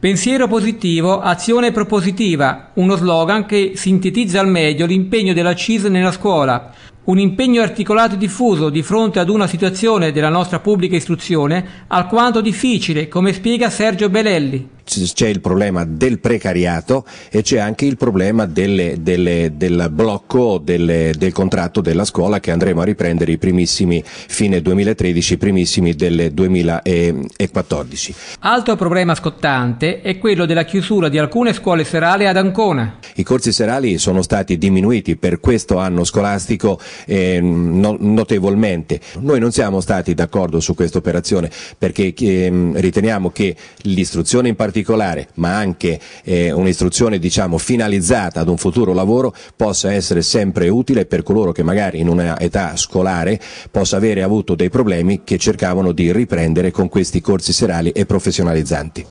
Pensiero positivo, azione propositiva, uno slogan che sintetizza al meglio l'impegno della CIS nella scuola, un impegno articolato e diffuso di fronte ad una situazione della nostra pubblica istruzione alquanto difficile, come spiega Sergio Belelli c'è il problema del precariato e c'è anche il problema delle, delle, del blocco delle, del contratto della scuola che andremo a riprendere i primissimi fine 2013, i primissimi del 2014. Altro problema scottante è quello della chiusura di alcune scuole serali ad Ancona. I corsi serali sono stati diminuiti per questo anno scolastico eh, no, notevolmente. Noi non siamo stati d'accordo su questa operazione perché eh, riteniamo che l'istruzione in particolare particolare, ma anche eh, un'istruzione diciamo, finalizzata ad un futuro lavoro possa essere sempre utile per coloro che magari in una età scolare possa avere avuto dei problemi che cercavano di riprendere con questi corsi serali e professionalizzanti.